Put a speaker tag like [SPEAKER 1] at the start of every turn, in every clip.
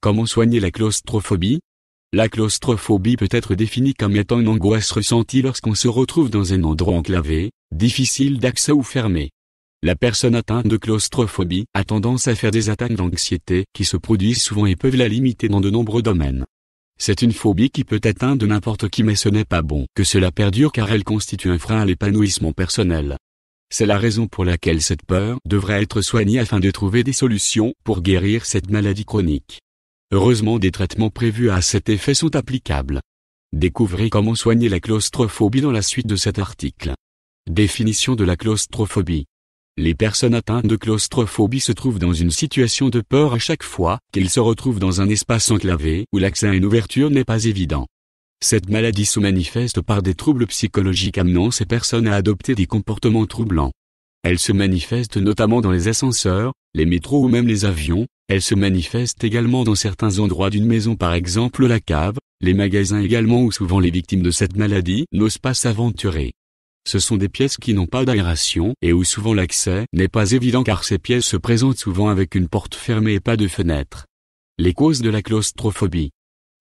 [SPEAKER 1] Comment soigner la claustrophobie La claustrophobie peut être définie comme étant une angoisse ressentie lorsqu'on se retrouve dans un endroit enclavé, difficile d'accès ou fermé. La personne atteinte de claustrophobie a tendance à faire des attaques d'anxiété qui se produisent souvent et peuvent la limiter dans de nombreux domaines. C'est une phobie qui peut atteindre n'importe qui mais ce n'est pas bon que cela perdure car elle constitue un frein à l'épanouissement personnel. C'est la raison pour laquelle cette peur devrait être soignée afin de trouver des solutions pour guérir cette maladie chronique. Heureusement des traitements prévus à cet effet sont applicables. Découvrez comment soigner la claustrophobie dans la suite de cet article. Définition de la claustrophobie. Les personnes atteintes de claustrophobie se trouvent dans une situation de peur à chaque fois qu'elles se retrouvent dans un espace enclavé où l'accès à une ouverture n'est pas évident. Cette maladie se manifeste par des troubles psychologiques amenant ces personnes à adopter des comportements troublants. Elle se manifeste notamment dans les ascenseurs, les métros ou même les avions, elle se manifeste également dans certains endroits d'une maison par exemple la cave, les magasins également où souvent les victimes de cette maladie n'osent pas s'aventurer. Ce sont des pièces qui n'ont pas d'aération et où souvent l'accès n'est pas évident car ces pièces se présentent souvent avec une porte fermée et pas de fenêtre. Les causes de la claustrophobie.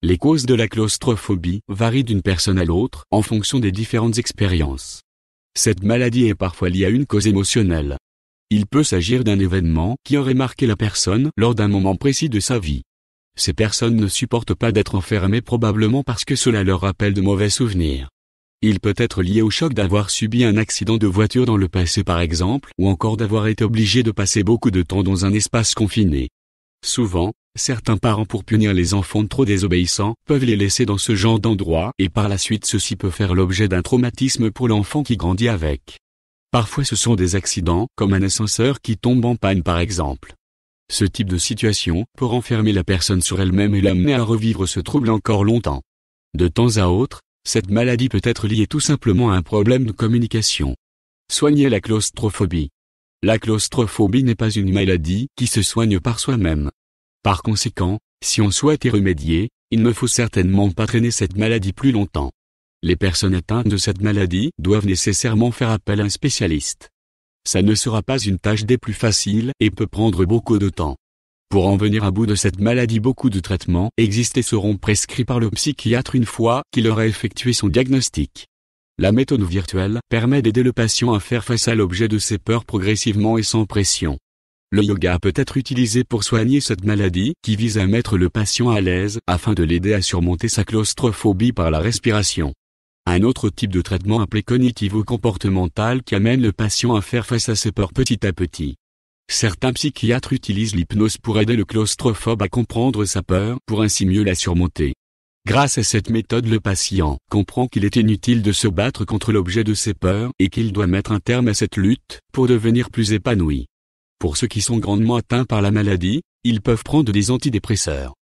[SPEAKER 1] Les causes de la claustrophobie varient d'une personne à l'autre en fonction des différentes expériences. Cette maladie est parfois liée à une cause émotionnelle. Il peut s'agir d'un événement qui aurait marqué la personne lors d'un moment précis de sa vie. Ces personnes ne supportent pas d'être enfermées probablement parce que cela leur rappelle de mauvais souvenirs. Il peut être lié au choc d'avoir subi un accident de voiture dans le passé par exemple, ou encore d'avoir été obligé de passer beaucoup de temps dans un espace confiné. Souvent, certains parents pour punir les enfants trop désobéissants peuvent les laisser dans ce genre d'endroit et par la suite ceci peut faire l'objet d'un traumatisme pour l'enfant qui grandit avec. Parfois ce sont des accidents, comme un ascenseur qui tombe en panne par exemple. Ce type de situation peut renfermer la personne sur elle-même et l'amener à revivre ce trouble encore longtemps. De temps à autre, cette maladie peut être liée tout simplement à un problème de communication. Soigner la claustrophobie. La claustrophobie n'est pas une maladie qui se soigne par soi-même. Par conséquent, si on souhaite y remédier, il ne faut certainement pas traîner cette maladie plus longtemps les personnes atteintes de cette maladie doivent nécessairement faire appel à un spécialiste. Ça ne sera pas une tâche des plus faciles et peut prendre beaucoup de temps. Pour en venir à bout de cette maladie, beaucoup de traitements existent et seront prescrits par le psychiatre une fois qu'il aura effectué son diagnostic. La méthode virtuelle permet d'aider le patient à faire face à l'objet de ses peurs progressivement et sans pression. Le yoga peut être utilisé pour soigner cette maladie qui vise à mettre le patient à l'aise afin de l'aider à surmonter sa claustrophobie par la respiration. Un autre type de traitement appelé cognitivo-comportemental qui amène le patient à faire face à ses peurs petit à petit. Certains psychiatres utilisent l'hypnose pour aider le claustrophobe à comprendre sa peur pour ainsi mieux la surmonter. Grâce à cette méthode le patient comprend qu'il est inutile de se battre contre l'objet de ses peurs et qu'il doit mettre un terme à cette lutte pour devenir plus épanoui. Pour ceux qui sont grandement atteints par la maladie, ils peuvent prendre des antidépresseurs.